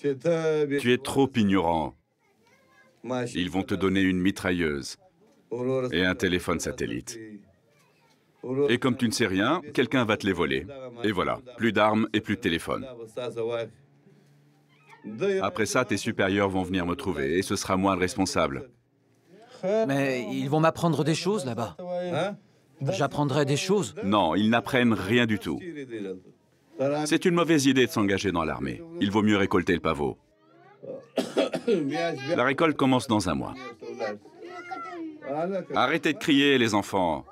Tu es trop ignorant. Ils vont te donner une mitrailleuse et un téléphone satellite. Et comme tu ne sais rien, quelqu'un va te les voler. Et voilà, plus d'armes et plus de téléphone. Après ça, tes supérieurs vont venir me trouver et ce sera moi le responsable. Mais ils vont m'apprendre des choses là-bas. Hein? J'apprendrai des choses. Non, ils n'apprennent rien du tout. C'est une mauvaise idée de s'engager dans l'armée. Il vaut mieux récolter le pavot. La récolte commence dans un mois. Arrêtez de crier, les enfants.